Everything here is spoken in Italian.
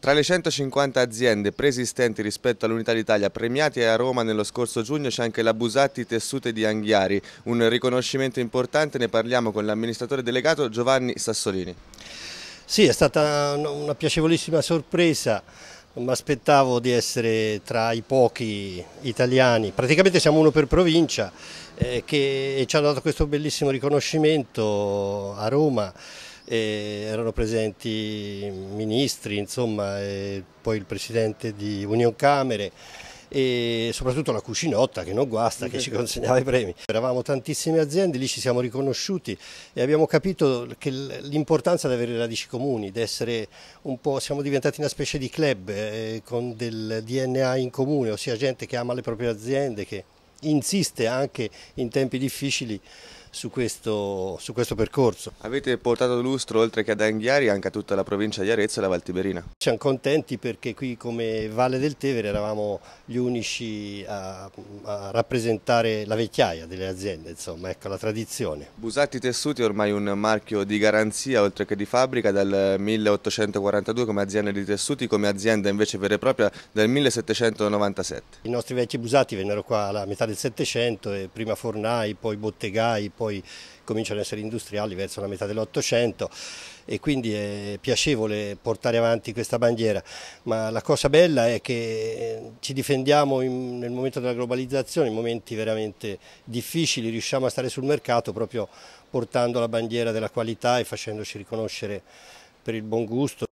Tra le 150 aziende preesistenti rispetto all'Unità d'Italia premiate a Roma nello scorso giugno c'è anche la Busatti Tessute di Anghiari, un riconoscimento importante, ne parliamo con l'amministratore delegato Giovanni Sassolini. Sì, è stata una piacevolissima sorpresa, non mi aspettavo di essere tra i pochi italiani, praticamente siamo uno per provincia eh, che ci hanno dato questo bellissimo riconoscimento a Roma erano presenti ministri, insomma, poi il presidente di Union Camere e soprattutto la cucinotta che non guasta, che ci consegnava i premi. Eravamo tantissime aziende, lì ci siamo riconosciuti e abbiamo capito l'importanza di avere radici comuni, di essere un po', siamo diventati una specie di club eh, con del DNA in comune, ossia gente che ama le proprie aziende, che insiste anche in tempi difficili su questo, su questo percorso. Avete portato lustro oltre che ad Anghiari anche a tutta la provincia di Arezzo e la Valtiberina. Siamo contenti perché qui come Valle del Tevere eravamo gli unici a, a rappresentare la vecchiaia delle aziende, insomma, ecco la tradizione. Busatti Tessuti è ormai un marchio di garanzia oltre che di fabbrica dal 1842 come azienda di tessuti, come azienda invece vera e propria dal 1797. I nostri vecchi Busatti vennero qua alla metà del Settecento, prima fornai, poi bottegai, poi cominciano ad essere industriali verso la metà dell'Ottocento e quindi è piacevole portare avanti questa bandiera, ma la cosa bella è che eh, ci difendiamo in, nel momento della globalizzazione, in momenti veramente difficili, riusciamo a stare sul mercato proprio portando la bandiera della qualità e facendoci riconoscere per il buon gusto.